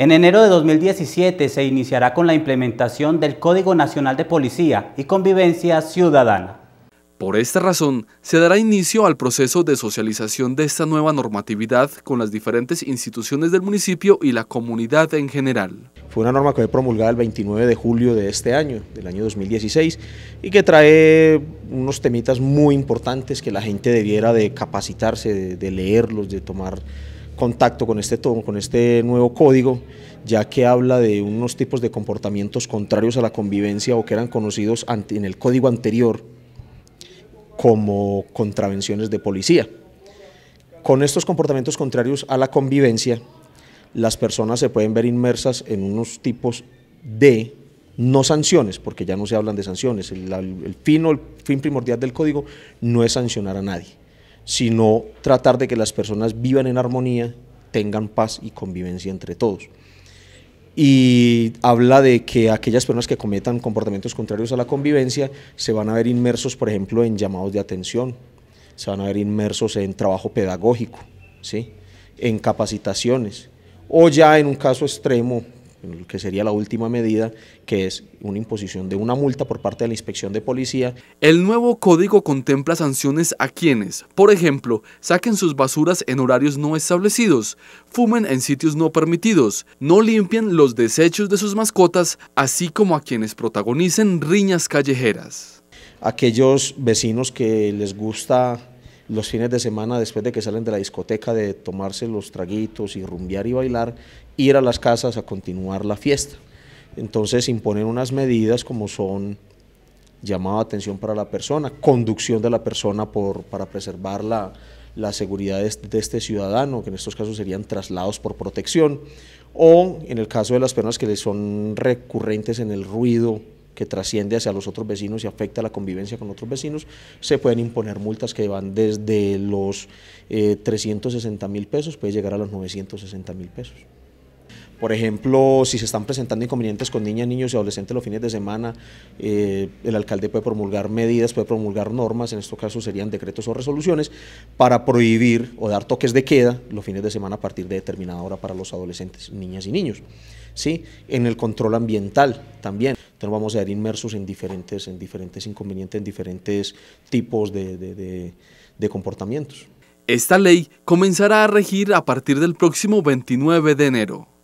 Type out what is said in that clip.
En enero de 2017 se iniciará con la implementación del Código Nacional de Policía y Convivencia Ciudadana. Por esta razón, se dará inicio al proceso de socialización de esta nueva normatividad con las diferentes instituciones del municipio y la comunidad en general. Fue una norma que fue promulgada el 29 de julio de este año, del año 2016, y que trae unos temitas muy importantes que la gente debiera de capacitarse, de, leerlos, de tomar contacto con este, con este nuevo código, ya que habla de unos tipos de comportamientos contrarios a la convivencia o que eran conocidos en el código anterior como contravenciones de policía. Con estos comportamientos contrarios a la convivencia, las personas se pueden ver inmersas en unos tipos de no sanciones, porque ya no se hablan de sanciones. fin el fin primordial del código no es sancionar a nadie sino tratar de que las personas vivan en armonía, tengan paz y convivencia entre todos. Y habla de que aquellas personas que cometan comportamientos contrarios a la convivencia se van a ver inmersos, por ejemplo, en llamados de atención, se van a ver inmersos en trabajo pedagógico, ¿sí? en capacitaciones, o ya en un caso extremo, que sería la última medida, que es una imposición de una multa por parte de la inspección de policía. El nuevo código contempla sanciones a quienes, por ejemplo, saquen sus basuras en horarios no establecidos, fumen en sitios no permitidos, no limpien los desechos de sus mascotas, así como a quienes protagonicen riñas callejeras. Aquellos vecinos que les gusta los fines de semana, después de que salen de la discoteca, de tomarse los traguitos y rumbear y bailar, ir a las casas a continuar la fiesta. Entonces imponen unas medidas como son llamado atención para la persona, conducción de la persona por, para preservar la, la seguridad de este, de este ciudadano, que en estos casos serían traslados por protección, o en el caso de las personas que son recurrentes en el ruido, que trasciende hacia los otros vecinos y afecta la convivencia con otros vecinos, se pueden imponer multas que van desde los 360 eh, mil pesos, puede llegar a los 960 mil pesos. Por ejemplo, si se están presentando inconvenientes con niñas, niños y adolescentes los fines de semana, eh, el alcalde puede promulgar medidas, puede promulgar normas, en estos casos serían decretos o resoluciones, para prohibir o dar toques de queda los fines de semana a partir de determinada hora para los adolescentes, niñas y niños. ¿sí? En el control ambiental también. Entonces vamos a ver inmersos en diferentes, en diferentes inconvenientes, en diferentes tipos de comportamientos. Esta ley comenzará a regir a partir del próximo 29 de enero.